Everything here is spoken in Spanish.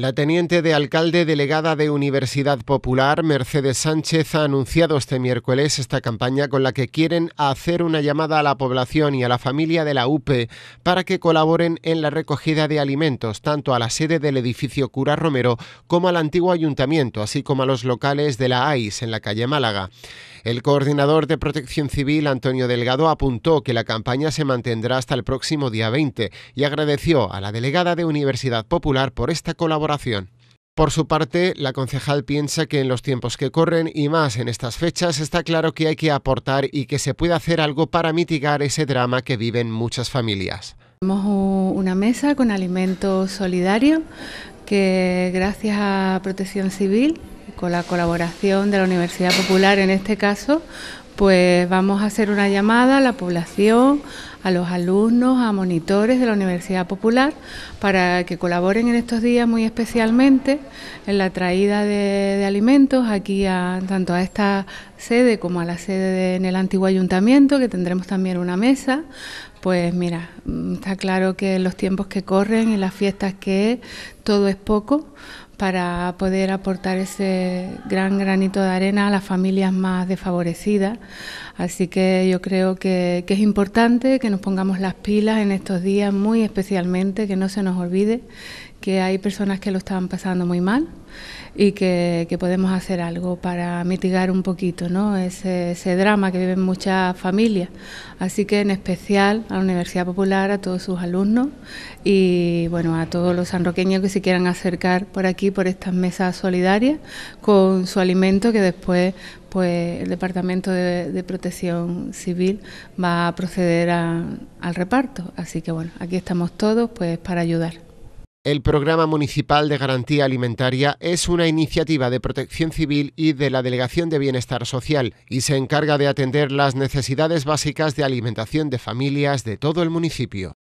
La teniente de alcalde delegada de Universidad Popular, Mercedes Sánchez, ha anunciado este miércoles esta campaña con la que quieren hacer una llamada a la población y a la familia de la UPE para que colaboren en la recogida de alimentos, tanto a la sede del edificio Cura Romero como al antiguo ayuntamiento, así como a los locales de la AIS en la calle Málaga. El coordinador de Protección Civil, Antonio Delgado, apuntó que la campaña se mantendrá hasta el próximo día 20 y agradeció a la delegada de Universidad Popular por esta colaboración. Por su parte, la concejal piensa que en los tiempos que corren y más en estas fechas está claro que hay que aportar y que se puede hacer algo para mitigar ese drama que viven muchas familias. Tenemos una mesa con alimentos solidarios que gracias a Protección Civil con la colaboración de la Universidad Popular en este caso, pues vamos a hacer una llamada a la población, a los alumnos, a monitores de la Universidad Popular para que colaboren en estos días muy especialmente en la traída de, alimentos aquí a, tanto a esta sede como a la sede en el antiguo ayuntamiento, que tendremos también una mesa pues mira, mm, está claro que los tiempos que corren, y las fiestas que es, todo es poco para poder aportar ese gran granito de arena a las familias más desfavorecidas. Así que yo creo que es importante que nos pongamos las pilas en estos días, muy especialmente, que no se nos olvide que hay personas que lo están pasando muy mal, y que, podemos hacer algo para mitigar un poquito ese, drama que viven muchas familias. Así que en especial a la Universidad Popular, a todos sus alumnos y bueno, a todos los sanroqueños que se quieran acercar por aquí, por estas mesas solidarias, con su alimento que después pues el Departamento de, Protección Civil va a proceder al reparto. Así que bueno, aquí estamos todos pues para ayudar. El Programa Municipal de Garantía Alimentaria es una iniciativa de protección civil y de la Delegación de Bienestar Social y se encarga de atender las necesidades básicas de alimentación de familias de todo el municipio.